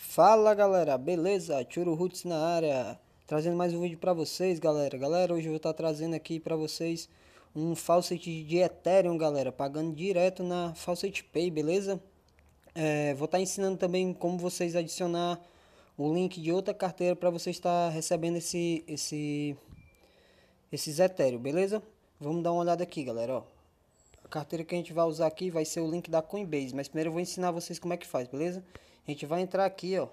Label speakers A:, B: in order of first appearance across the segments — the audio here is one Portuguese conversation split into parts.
A: Fala galera, beleza? Churu Roots na área, trazendo mais um vídeo para vocês, galera. Galera, hoje eu vou estar tá trazendo aqui para vocês um faucet de Ethereum, galera, pagando direto na Faucet Pay, beleza? É, vou estar tá ensinando também como vocês adicionar o link de outra carteira para vocês estar tá recebendo esse esse esses Ethereum, beleza? Vamos dar uma olhada aqui, galera, ó. A carteira que a gente vai usar aqui vai ser o link da Coinbase, mas primeiro eu vou ensinar vocês como é que faz, beleza? A gente vai entrar aqui, ó,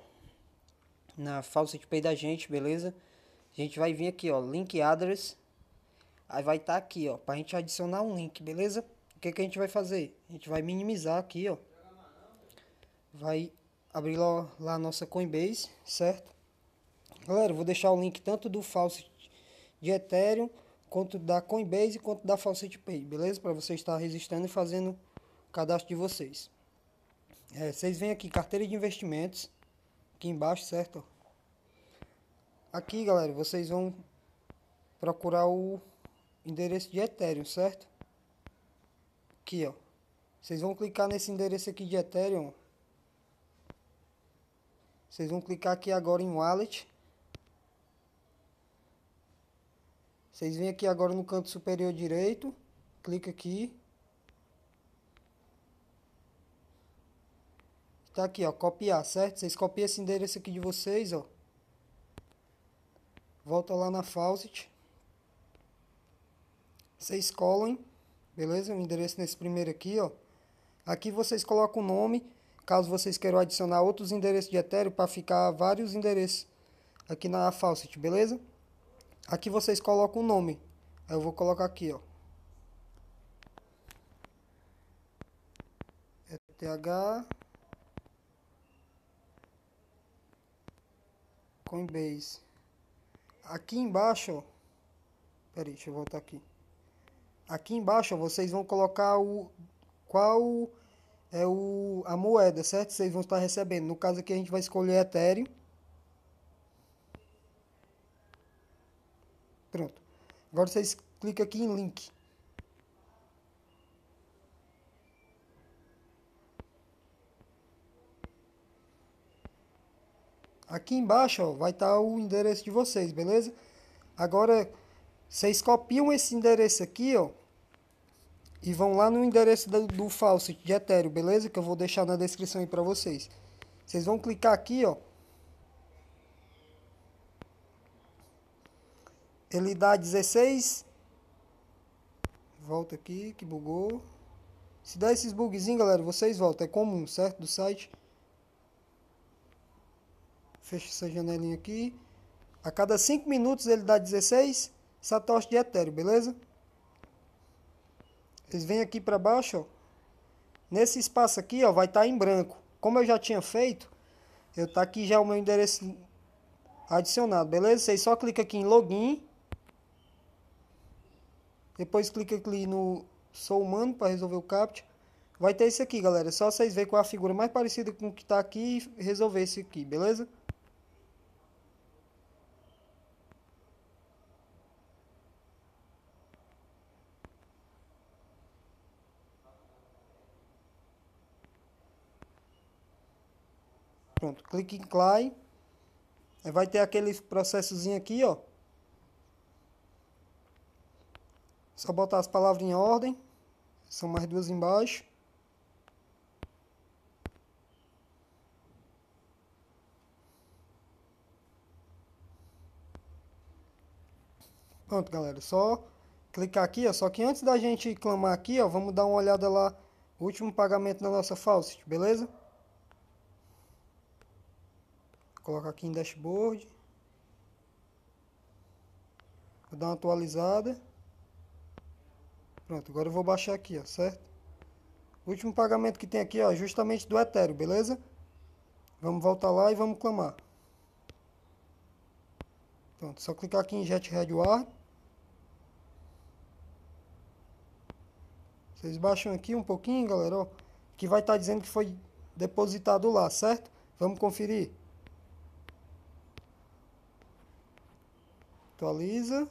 A: na Faucet Pay da gente, beleza? A gente vai vir aqui, ó, link address. Aí vai estar tá aqui, ó, pra gente adicionar um link, beleza? O que que a gente vai fazer? A gente vai minimizar aqui, ó. Vai abrir lá, lá a nossa Coinbase, certo? Galera, vou deixar o link
B: tanto do Faucet de Ethereum, quanto da Coinbase, quanto da Faucet Pay, beleza? Para você estar registrando e fazendo o cadastro de vocês. É, vocês vêm aqui, carteira de investimentos. Aqui embaixo, certo? Aqui, galera, vocês vão procurar o endereço de Ethereum, certo? Aqui, ó. Vocês vão clicar nesse endereço aqui de Ethereum. Vocês vão clicar aqui agora em Wallet. Vocês vêm aqui agora no canto superior direito. Clica aqui. Tá aqui, ó, copiar, certo? Vocês copiam esse endereço aqui de vocês, ó. Volta lá na Faucet. Vocês colam, beleza? O endereço nesse primeiro aqui, ó. Aqui vocês colocam o nome, caso vocês queiram adicionar outros endereços de Ethereum para ficar vários endereços aqui na Faucet, beleza? Aqui vocês colocam o nome. Aí eu vou colocar aqui, ó. ETH Coinbase. Aqui embaixo, peraí, deixa eu voltar aqui. Aqui embaixo vocês vão colocar o qual é o a moeda, certo? Vocês vão estar recebendo. No caso aqui a gente vai escolher Ethereum. Pronto. Agora vocês clicam aqui em link. Aqui embaixo ó, vai estar tá o endereço de vocês, beleza? Agora, vocês copiam esse endereço aqui, ó. E vão lá no endereço do, do de Ethereum, beleza? Que eu vou deixar na descrição aí para vocês. Vocês vão clicar aqui, ó. Ele dá 16. Volta aqui, que bugou. Se der esses bugzinhos, galera, vocês voltam. É comum, certo? Do site. Fecha essa janelinha aqui. A cada 5 minutos ele dá 16 satoshis de Ethereum, beleza? Eles vêm aqui para baixo, ó. Nesse espaço aqui, ó, vai estar tá em branco. Como eu já tinha feito, eu tá aqui já o meu endereço adicionado, beleza? Vocês só clica aqui em login. Depois clica aqui no sou humano para resolver o captcha. Vai ter isso aqui, galera. É só vocês verem qual é a figura mais parecida com o que tá aqui e resolver isso aqui, beleza? Pronto, clique em Clay. Vai ter aquele processozinho aqui, ó. Só botar as palavras em ordem. São mais duas embaixo. Pronto, galera. Só clicar aqui, ó. Só que antes da gente clamar aqui, ó, vamos dar uma olhada lá. Último pagamento da nossa Faucet, beleza? colocar aqui em dashboard. Vou dar uma atualizada. Pronto, agora eu vou baixar aqui, ó, certo? O último pagamento que tem aqui, ó, é justamente do Ethereum, beleza? Vamos voltar lá e vamos clamar. Pronto, só clicar aqui em Jet Redward. Vocês baixam aqui um pouquinho, galera, ó, que vai estar tá dizendo que foi depositado lá, certo? Vamos conferir. Atualiza.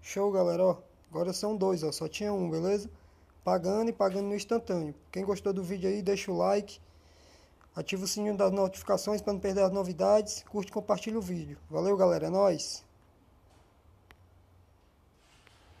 B: Show, galera, ó. Agora são dois, ó. Só tinha um, beleza? Pagando e pagando no instantâneo. Quem gostou do vídeo aí, deixa o like. Ativa o sininho das notificações para não perder as novidades. Curte e compartilha o vídeo. Valeu, galera. É nóis.